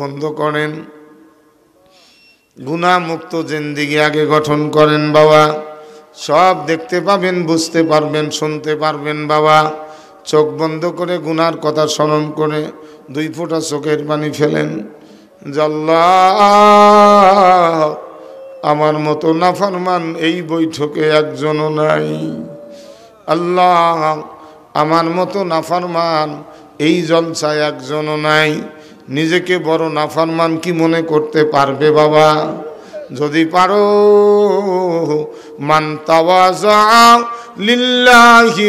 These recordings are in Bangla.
বন্ধ করেন গুণামুক্ত জিন্দিগি আগে গঠন করেন বাবা সব দেখতে পাবেন বুঝতে পারবেন শুনতে পারবেন বাবা চোখ বন্ধ করে গুনার কথা স্মরণ করে দুই ফোঁটা চোখের পানি ফেলেন জল্লা আমার মতো নাফারমান এই বৈঠকে একজনও নাই আল্লাহ আমার মতো নাফারমান এই জলসায় একজনও নাই নিজেকে বড় নাফারমান কি মনে করতে পারবে বাবা যদি পারো লিল্লাহি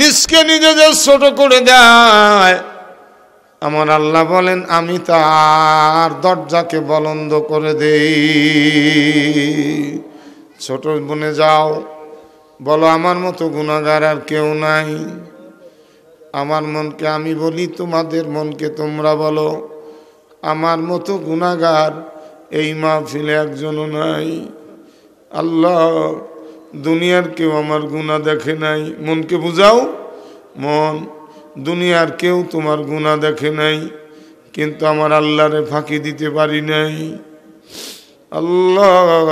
নিজকে নিজেদের ছোট করে দেয় আমার আল্লাহ বলেন আমি তার দরজাকে বলন্দ করে দেই ছোট বনে যাও বলো আমার মতো গুণাগার আর কেউ নাই আমার মনকে আমি বলি তোমাদের মনকে তোমরা বলো আমার মতো গুণাগার এই মাহফিলে একজনও নাই আল্লাহ দুনিয়ার কেউ আমার গুণা দেখে নাই মনকে বুঝাও মন দুনিয়ার কেউ তোমার গুণা দেখে নাই কিন্তু আমার আল্লাহরে ফাঁকি দিতে পারি নাই আল্লাহ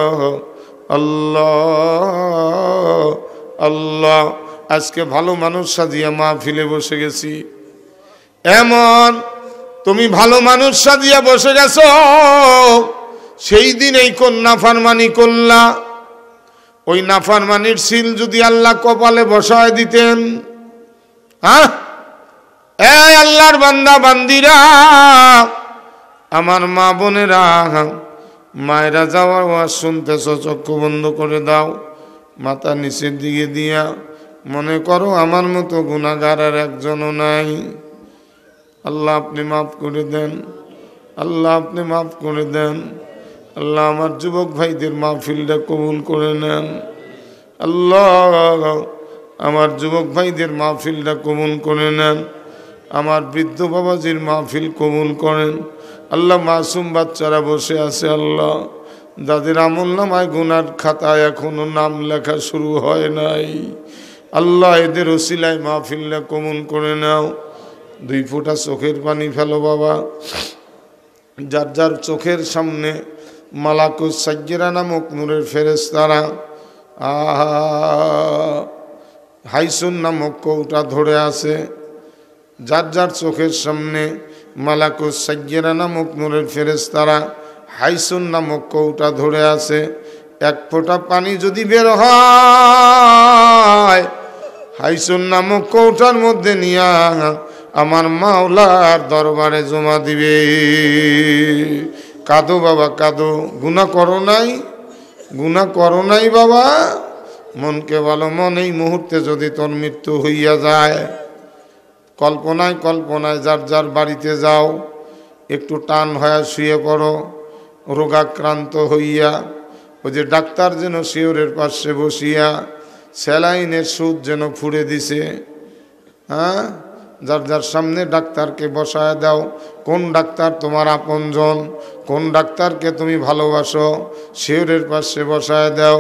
আল্লাহ আল্লাহ আজকে ভালো মানুষ সাজিয়া মা ফিলে বসে গেছি এমন তুমি ভালো মানুষ সাজিয়া বসে গেছ সেই দিন এই কন্যা নাফারমানি করলা ওই নাফারমানির সিল যদি আল্লাহ কপালে বসায় দিতেন হ্যাঁ আল্লাহর বান্দা বান্দিরা আমার মা বোনেরা মায়েরা যাওয়ার আওয়াজ শুনতেছ চক্ষু বন্ধ করে দাও মাথা নিচের দিকে দিয়া মনে করো আমার মতো গুণাগার আর একজনও নাই আল্লাহ আপনি মাফ করে দেন আল্লাহ আপনি মাফ করে দেন আল্লাহ আমার যুবক ভাইদের মাহফিলটা কবুল করে নেন আল্লাহ আমার যুবক ভাইদের মাহফিলটা কবুল করে নেন আমার বৃদ্ধ বাবাজির মাহফিল কবুল করেন আল্লাহ মাসুম বাচ্চারা বসে আছে আল্লাহ যাদের আমল নামায় গুনার খাতায় এখনও নাম লেখা শুরু হয় নাই আল্লাহ এদের ওসিলায় মাহফিল্লা কমন করে নাও দুই ফোঁটা চোখের পানি ফেলো বাবা যার যার চোখের সামনে মালাকু সাজ্জেরা নামক নূরের ফেরেস তারা আহা হাইসুন নামক কৌটা ধরে আছে যার যার চোখের সামনে মালাকুস সাজ্ঞেরা নামক নূরের ফেরেস্তারা হাইসুন নামক কৌটা ধরে আছে এক ফোঁটা পানি যদি বের হয় হাইসুন নামক কৌটার মধ্যে নিয়া আমার মাওলার দরবারে জমা দিবে কাঁদো বাবা কাঁদো গুণা করো নাই গুণা করো নাই বাবা মনকে বলো মন এই মুহূর্তে যদি তোর মৃত্যু হইয়া যায় কল্পনায় কল্পনায় যার যার বাড়িতে যাও একটু টান হয়ে শুয়ে পড়ো রোগাক্রান্ত হইয়া ও যে ডাক্তার যেন শিওরের পাশে বসিয়া স্যালাইনের সুদ যেন ফুড়ে দিছে হ্যাঁ যার যার সামনে ডাক্তারকে বসায় দাও কোন ডাক্তার তোমার আপনজন কোন ডাক্তারকে তুমি ভালোবাসো শিওরের পাশে বসায় দাও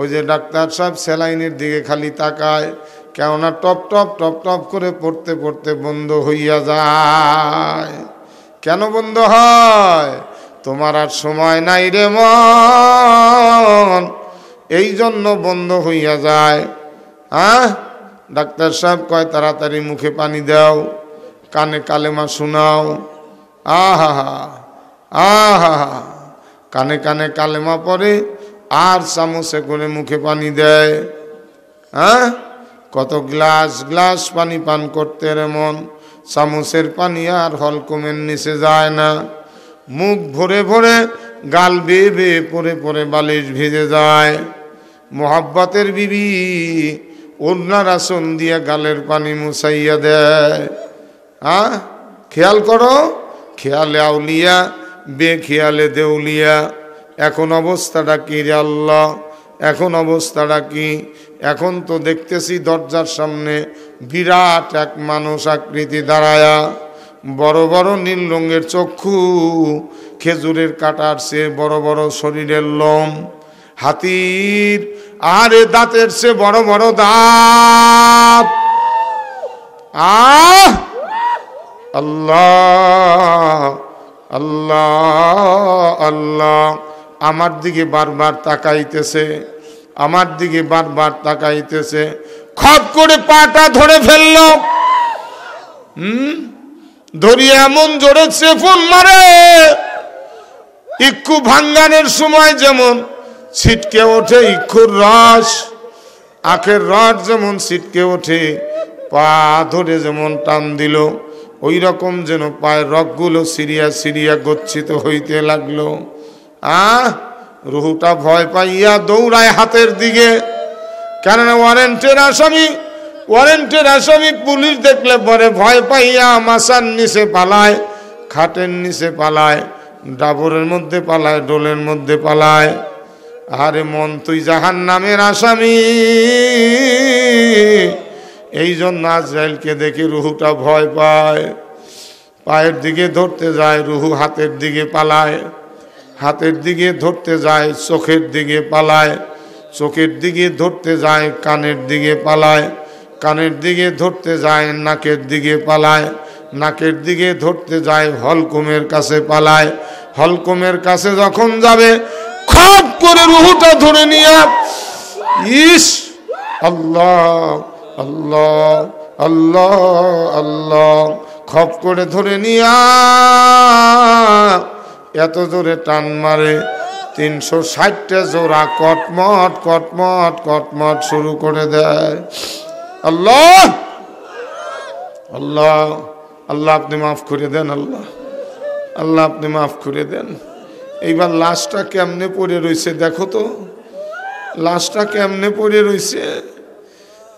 ওই যে ডাক্তার সাহেব স্যালাইনের দিকে খালি তাকায় কেননা টপ টপ টপ টপ করে পড়তে পড়তে বন্ধ হইয়া যায় কেন বন্ধ হয় তোমার আর সময় নাই রে মন এই জন্য বন্ধ হইয়া যায় হ্যাঁ ডাক্তার সাহেব কয় তাড়াতাড়ি মুখে পানি দাও কানে কালেমা শোনাও আহা আহা কানে কানে কালেমা পরে আর চামচে করে মুখে পানি দেয় হ্যাঁ কত গ্লাস গ্লাস পানি পান করতে রে মন সামুসের পানি আর হলকুমের নিচে যায় না মুখ ভরে ভরে গাল বেয়ে বেয়ে পরে পরে বালিশ ভিজে যায় মোহাব্বতের বিবি অন্যার আসন দিয়ে গালের পানি মুসাইয়া দেয় হ্যাঁ খেয়াল করো খেয়ালে আউলিয়া খেয়ালে দেউলিয়া এখন অবস্থাটা কিরে আল্লাহ এখন অবস্থাটা কি এখন তো দেখতেছি দরজার সামনে বিরাট এক মানুষ আকৃতি দাঁড়ায়া বড় বড় নীল রঙের চক্ষু খেজুরের কাটার সে বড় বড় শরীরের লোম হাতির আর দাঁতের সে বড় বড় দাঁত আহ আল্লাহ আল্লাহ আল্লাহ আমার দিকে বারবার তাকাইতেছে আমার দিকে বারবার তাকাইতেছে খপ করে পাটা ধরে ফেলল হুম ধরিয়ে এমন জোরে চেফুন মারে ইক্ষু ভাঙ্গানের সময় যেমন ছিটকে ওঠে ইক্ষুর রস আখের রস যেমন ছিটকে ওঠে পা ধরে যেমন টান দিল ওই রকম যেন পায়ের রগগুলো সিরিয়া সিরিয়া গচ্ছিত হইতে লাগলো আহ রুহুটা ভয় পাইয়া দৌড়ায় হাতের দিকে কেননা ওয়ারেন্টের আসামি ওয়ারেন্টের আসামি পুলিশ দেখলে পরে ভয় পাইয়া মাসার নিচে পালায় খাটের নিচে পালায় ডাবরের মধ্যে পালায় ডোলের মধ্যে পালায় আরে মন তুই জাহান নামের আসামি এই জন্য আজরাইলকে দেখি রুহুটা ভয় পায় পায়ের দিকে ধরতে যায় রুহু হাতের দিকে পালায় হাতের দিকে ধরতে যায় চোখের দিকে পালায় চোখের দিকে ধরতে যায় কানের দিকে পালায় কানের দিকে ধরতে যায় নাকের দিকে পালায় নাকের দিকে ধরতে যায় হলকুমের কাছে পালায় হলকুমের কাছে যখন যাবে খপ করে রুহুটা ধরে নিয়ে ইস আল্লাহ আল্লাহ আল্লাহ আল্লাহ খপ করে ধরে নিয়া এত জোরে টান মারে তিনশো ষাটটা জোড়া কটমট কটমট কটমট শুরু করে দেয় আল্লাহ আল্লাহ আল্লাহ আপনি মাফ করে দেন আল্লাহ আল্লাহ আপনি মাফ করে দেন এইবার লাশটা কেমনে পড়ে রয়েছে দেখো তো লাশটা কেমনে পড়ে রয়েছে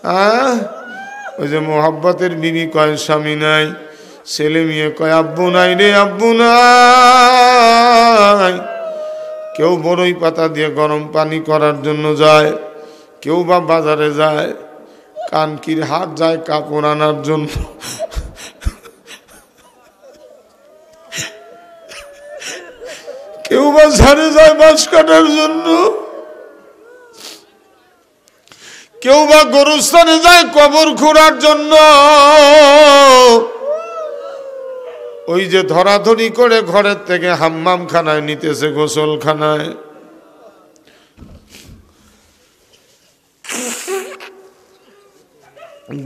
হ্যাঁ ওই যে মোহাব্বতের বিবি কয় স্বামী নাই ছেলে মেয়ে কয় আব্বু নাই রে আব্বু নাই কেউ বড়ই পাতা দিয়ে গরম পানি করার জন্য যায় কেউ বা বাজারে যায় কানকির হাত যায় কাপড় আনার জন্য কেউ বা ঝাড়ে যায় বাঁশ কাটার জন্য কেউ বা গরুস্থানে যায় কবর খোঁড়ার জন্য ওই যে ধরাধরি করে ঘরের থেকে খানায় নিতেছে গোসলখানায়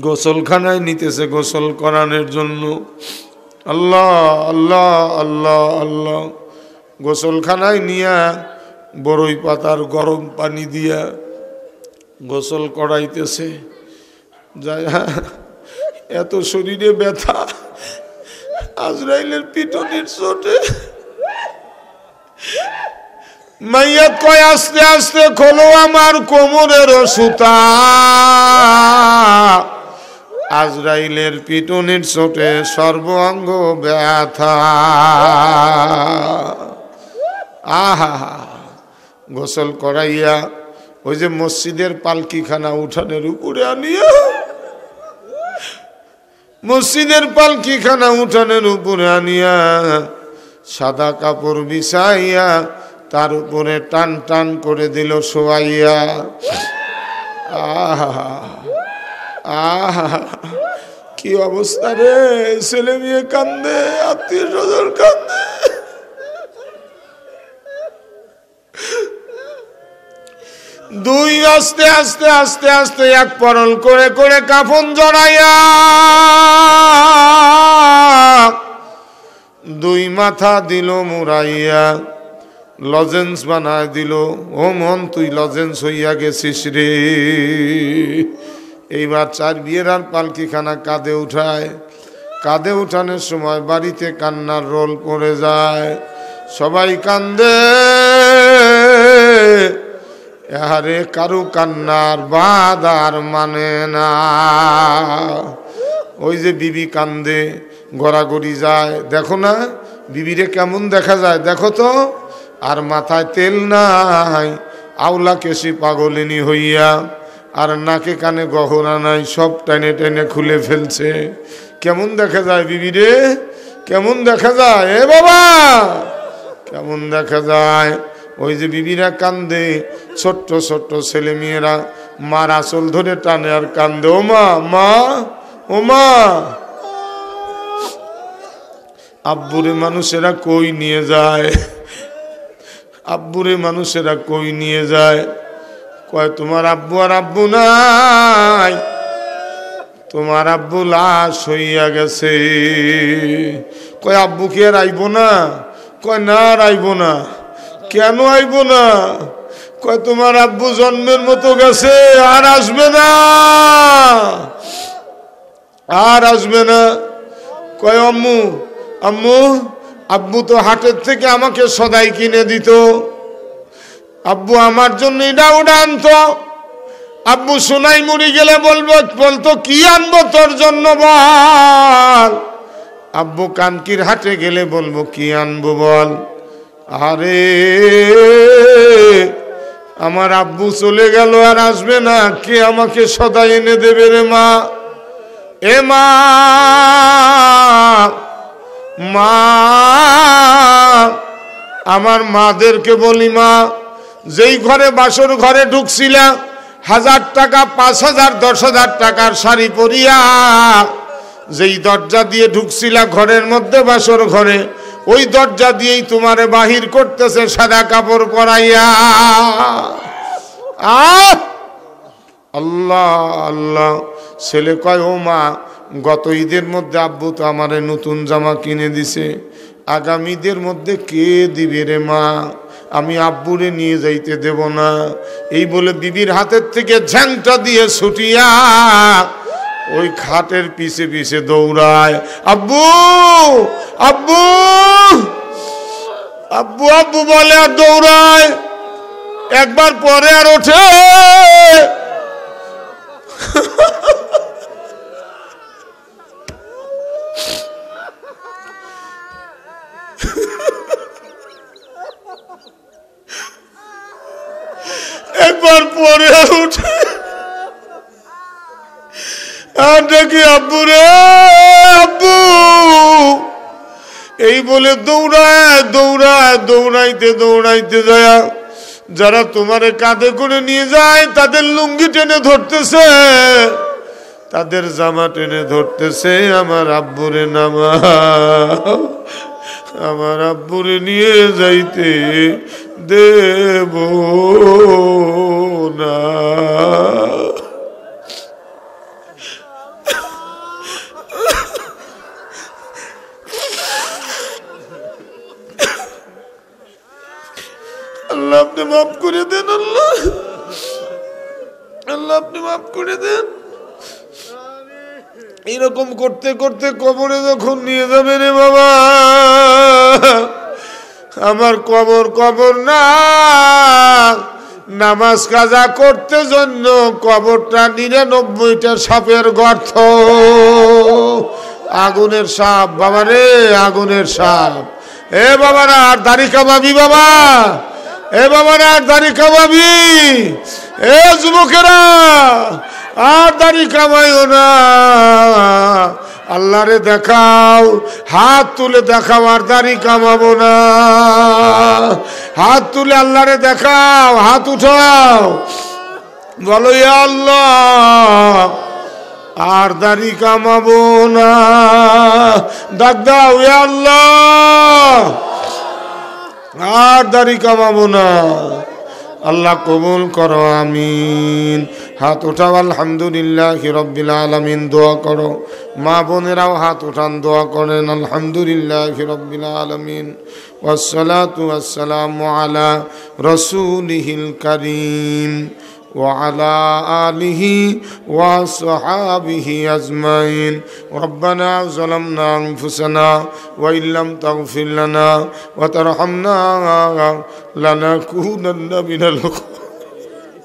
গোসলখানায় নিতেছে গোসল করানোর জন্য আল্লাহ আল্লাহ আল্লাহ আল্লাহ গোসলখানায় নিয়া বড়ই পাতার গরম পানি দিয়া গোসল করাইতেছে যাই এত শরীরে ব্যথা আজরাইলের পিটনের চোটে মাইয়া কয় আস্তে আস্তে খোলো আমার কোমরের সুতা আজরাইলের পিটনের চোটে সর্বাঙ্গ ব্যথা আহা গোসল করাইয়া ওই যে মসজিদের পালকিখানা উঠানের উপরে আনিয়া মসজিদের পালকিখানা উঠানের উপরে আনিয়া সাদা কাপড় বিছাইয়া তার উপরে টান টান করে দিল শোয়াইয়া আহা আহা কি অবস্থা রে ছেলে মেয়ে কান্দে আত্মীয় স্বজন কান্দে দুই আস্তে আস্তে আস্তে আস্তে এক পরল করে করে কাফন জড়াইয়া দুই মাথা দিল মুরাইয়া লজেন্স বানায় দিল ও মন তুই লজেন্স হইয়া গেছিস রে এইবার চার বিয়ের আর পালকিখানা কাঁধে উঠায় কাঁধে উঠানোর সময় বাড়িতে কান্নার রোল পড়ে যায় সবাই কান্দে এহারে কারু কান্নার বাদার মানে না ওই যে বিবি কান্দে গড়াগড়ি যায় দেখো না বিবিরে কেমন দেখা যায় দেখো তো আর মাথায় তেল নাই আওলা কেশি পাগলিনী হইয়া আর নাকে কানে গহরা নাই সব টেনে টেনে খুলে ফেলছে কেমন দেখা যায় বিবিরে কেমন দেখা যায় এ বাবা কেমন দেখা যায় ওই যে বিবিরা কান্দে ছোট্ট ছোট্ট ছেলে মেয়েরা মার আসল ধরে টানে আর কান্দে ও মা মা ও মা আব্বুরে মানুষেরা কই নিয়ে যায় আব্বুরে মানুষেরা কই নিয়ে যায় কয় তোমার আব্বু আর আব্বু নাই তোমার আব্বু লাশ হইয়া গেছে কয় আব্বু কি আর আইব না কয় না আর আইব না কেন আইব না কয় তোমার আব্বু জন্মের মতো গেছে আর আসবে না আর আসবে না কয় আম্মু আম্মু আব্বু তো হাটের থেকে আমাকে সদাই কিনে দিত আব্বু আমার জন্য এটা ওটা আনতো আব্বু সোনাই মুড়ি গেলে বলবো বলতো কি আনবো তোর জন্য বল আব্বু কানকির হাটে গেলে বলবো কি আনবো বল আরে আমার আব্বু চলে গেল আর আসবে না কে আমাকে সদা এনে দেবে রে মা এ মা মা আমার মাদেরকে বলি মা যেই ঘরে বাসর ঘরে ঢুকছিলাম হাজার টাকা পাঁচ হাজার দশ হাজার টাকার শাড়ি পরিয়া যেই দরজা দিয়ে ঢুকছিলাম ঘরের মধ্যে বাসর ঘরে ওই দরজা দিয়েই তোমার বাহির করতেছে সাদা কাপড় পরাইয়া আল্লাহ আল্লাহ ছেলে কয় ও মা গত ঈদের মধ্যে আব্বু তো আমারে নতুন জামা কিনে দিছে আগামী ঈদের মধ্যে কে দিবে রে মা আমি আব্বুরে নিয়ে যাইতে দেব না এই বলে বিবির হাতের থেকে ঝ্যাংটা দিয়ে ছুটিয়া ওই খাটের পিছে পিছে দৌড়ায় আব্বু আব্বু আব্বু আব্বু বলে আর দৌড়ায় একবার পরে আর ওঠে একবার পরে আর ওঠে আর আব্বু রে আব্বু এই বলে দৌড়ায় দৌড়ায় দৌড়াইতে দৌড়াইতে যায় যারা তোমারে কাঁধে করে নিয়ে যায় তাদের লুঙ্গি টেনে ধরতেছে তাদের জামা টেনে ধরতেছে আমার আব্বুরে নামা আমার আব্বুরে নিয়ে যাইতে দেব না আল্লাহ আপনি মাফ করে দেন আল্লাহ আল্লাহ আপনি মাফ করে দেন এরকম করতে করতে কবরে যখন নিয়ে যাবে রে বাবা আমার কবর কবর না নামাজ কাজা করতে জন্য কবরটা নিরানব্বইটা সাপের গর্থ আগুনের সাপ বাবা রে আগুনের সাপ এ বাবারা আর দাঁড়ি কামাবি বাবা এ বাবারা আর দাড়ি কামাবি এ যুবকেরা আর দাড়ি কামাইও না আল্লাহরে দেখাও হাত তুলে দেখাও আর দাড়ি কামাবো না হাত তুলে রে দেখাও হাত উঠাও বলো আল্লাহ আর দাড়ি কামাবো না দাগ দাও আল্লাহ আর দাড়ি কামাবো না আল্লাহ কবুল করো আমিন হাত উঠাও আলহামদুলিল্লাহ হিরব্বিল আলমিন দোয়া করো মা বোনেরাও হাত উঠান দোয়া করেন আলহামদুলিল্লাহ হিরব্বিল আলমিন ওয়াসালাতু আসসালাম আলা হিল করিম وعلى آله وصحابه أجمعين ربنا ظلمنا أنفسنا وإن لم تغفر لنا وترحمنا لنكونن من الخاسرين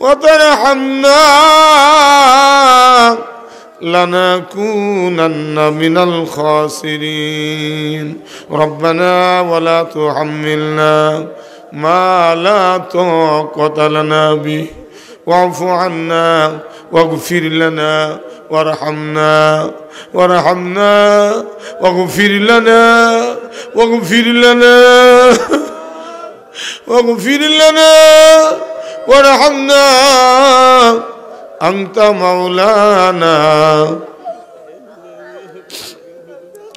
وترحمنا لنكونن من الخاسرين ربنا ولا تحملنا ما لا طاقة لنا به واعف عنا واغفر لنا وارحمنا وارحمنا واغفر لنا واغفر لنا واغفر لنا وارحمنا أنت مولانا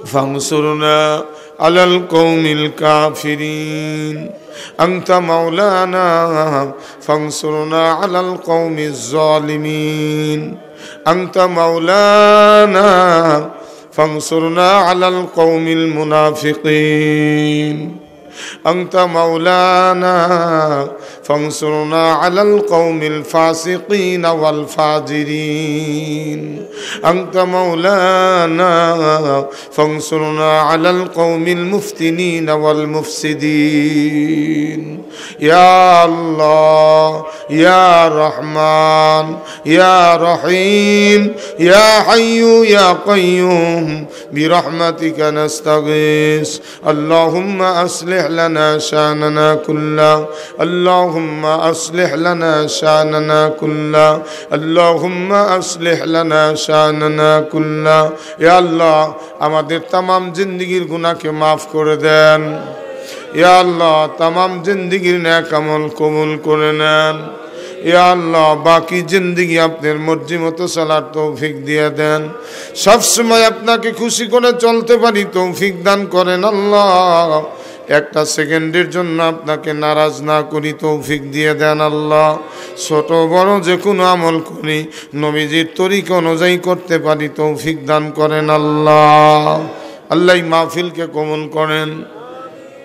فانصرنا على القوم الكافرين انت مولانا فانصرنا على القوم الظالمين انت مولانا فانصرنا على القوم المنافقين انت مولانا فانصرنا على القوم الفاسقين والفاجرين أنت مولانا فانصرنا على القوم المفتنين والمفسدين يا الله يا رحمن يا رحيم يا حي يا قيوم برحمتك نستغيث اللهم أصلح لنا شأننا كله اللهم اللهم اصلح لنا شاننا كله اللهم اصلح لنا شاننا كله يا الله আমাদের তাম জিন্দিগির গুণাকে মাফ করে দেন ইয়া আল্লাহ তাম জিন্দিগির ন্যাক আমল কবুল করে নেন ইয়া আল্লাহ বাকি জিন্দিগি আপনার মর্জি মতো চলার তৌফিক দিয়ে দেন সবসময় আপনাকে খুশি করে চলতে পারি তৌফিক দান করেন আল্লাহ একটা সেকেন্ডের জন্য আপনাকে নারাজ না করি তৌফিক দিয়ে দেন আল্লাহ ছোট বড় যে কোনো আমল করি নবীজির তরিক অনুযায়ী করতে পারি তৌফিক দান করেন আল্লাহ আল্লাহ মাহফিলকে কমন করেন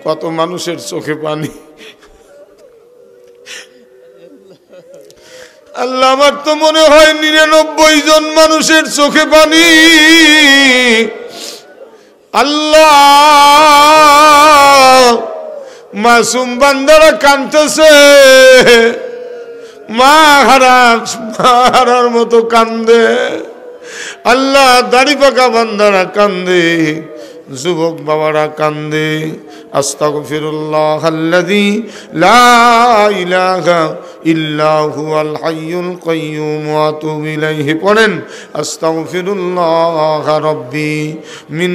কত মানুষের চোখে পানি আল্লাহ আমার তো মনে হয় নিরানব্বই জন মানুষের চোখে পানি আল্লাহ মাসুম বান্দারা কানতেছে মা হারান মতো কান্দে আল্লাহ দাড়ি পাকা বান্দারা কান্দে যুবক বাবারা কান্দে আস্তাগফিরুল্লাহাল্লাযী পড়েন মিন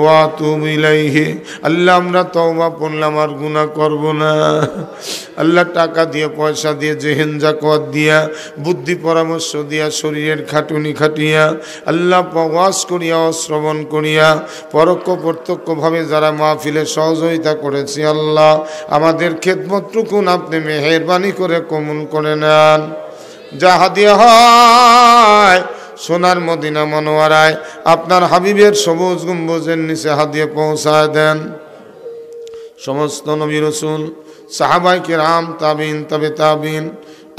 ওয়া আল্লাহ আমরা পড়লাম আর গুনা করব না আল্লাহ টাকা দিয়ে পয়সা দিয়ে জেহেন কর দিয়া বুদ্ধি পরামর্শ দিয়া শরীরের খাটুনি খাটিয়া আল্লাহ প্রবাস করিয়া শ্রবণ করিয়া পরোক্ষ প্রত্যক্ষভাবে যারা মাহফিলে সহযোগিতা করেছি আল্লাহ আমাদের খেদমতটুকুন আপনি মেহরবানি করে কমন করে নেন জাহাদিয়া হয় সোনার মদিনা মনোয়ারায় আপনার হাবিবের সবুজ গুম্বুজের নিচে হাতিয়ে পৌঁছায় দেন সমস্ত নবী রসুল সাহাবাই রাম তাবিন তবে তাবিন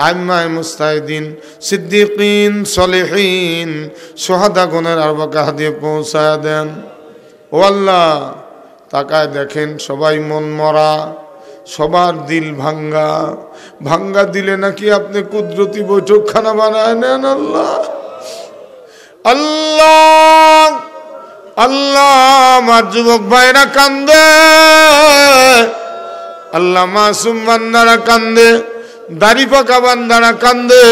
আইম্মায় মুস্তাহিদিন সিদ্দিকিন সলেহীন সোহাদাগণের আরবাকাহ দিয়ে পৌঁছায় দেন ও আল্লাহ তাকায় দেখেন সবাই মন মরা সবার দিল ভাঙ্গা ভাঙ্গা দিলে নাকি আপনি কুদরতি বৈঠকখানা বানায় নেন আল্লাহ আল্লাহ আল্লাহ আমার যুবক ভাইরা কান্দে আল্লাহ মাসুম বান্দারা কান্দে দাড়ি পাকা বান্দারা কান্দে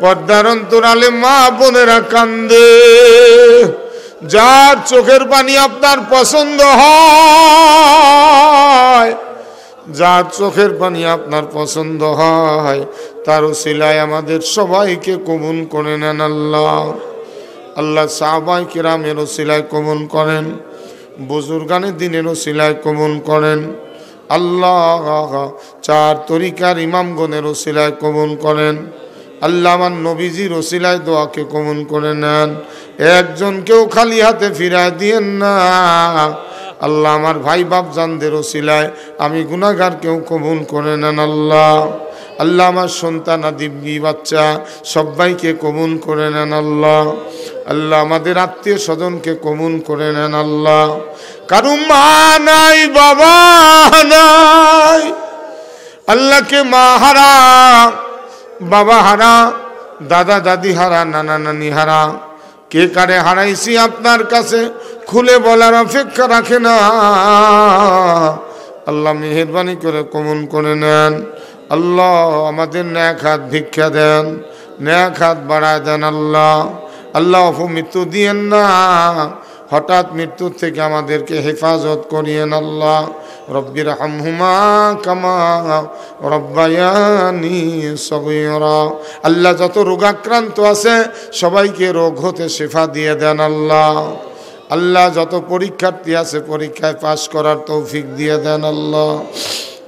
পর্দার অন্তরালে মা বোনেরা কান্দে যার চোখের পানি আপনার পছন্দ হয় যার চোখের পানি আপনার পছন্দ হয় তারও সিলাই আমাদের সবাইকে কবুল করে নেন আল্লাহ আল্লাহ সাহবাই কিরামেরও সিলাই কবুল করেন বুজুর্গানের দিনেরও সিলাই কবুল করেন আল্লাহ চার তরিকার ইমামগণের ওসিলায় কবুল করেন আল্লাহ আমার নবীজির ওসিলায় দোয়াকে কবুল করে নেন একজনকেও খালি হাতে ফিরায় দিয়েন না আল্লাহ আমার ভাই বাপ জানদের ওসিলায় আমি গুণাগারকেও কবুল করে নেন আল্লাহ আল্লাহ আমার সন্তান আদিবগি বাচ্চা সবাইকে কমুন করে নেন আল্লাহ আল্লাহ আমাদের আত্মীয় স্বজনকে কমুন করে নেন আল্লাহ কারু মা নাই বাবা নাই আল্লাহকে মা হারা বাবা হারা দাদা দাদি হারা নানা নানি হারা কে কারে হারাইছি আপনার কাছে খুলে বলার অপেক্ষা রাখে না আল্লাহ মেহরবানি করে কমন করে নেন আল্লাহ আমাদের ন্যাক হাত ভিক্ষা দেন ন্যাক হাত বাড়ায় দেন আল্লাহ আল্লাহ মৃত্যু দিয়েন না হঠাৎ মৃত্যু থেকে আমাদেরকে হেফাজত করিয়েন আল্লাহ রব্বির হামহুমা কামা রব্বায়ানি সগিরা আল্লাহ যত রোগাক্রান্ত আছে সবাইকে রোগ হতে শেফা দিয়ে দেন আল্লাহ আল্লাহ যত পরীক্ষার্থী আছে পরীক্ষায় পাশ করার তৌফিক দিয়ে দেন আল্লাহ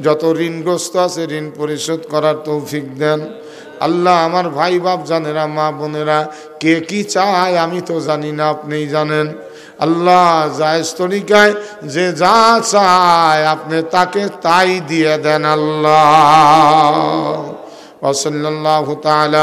যত ঋণগ্রস্ত আছে ঋণ পরিশোধ করার তৌফিক দেন আল্লাহ আমার ভাই বাপ জানেরা মা বোনেরা কে কি চায় আমি তো জানি না আপনি জানেন আল্লাহ জায়জ তরিকায় যে যা চায় আপনি তাকে তাই দিয়ে দেন আল্লাহ و اللہ تعالی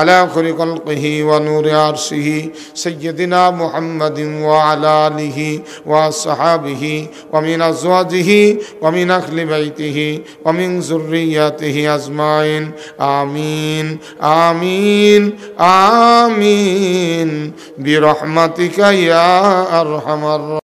علی خرق الق ہی و نور عرشہ سیدنا محمد و علایِ و صحاب ہی ومینزی ومین اخلبی امین ذریعت ہی ازمائن آمین آمین آمین برحمتک یا ارحم یار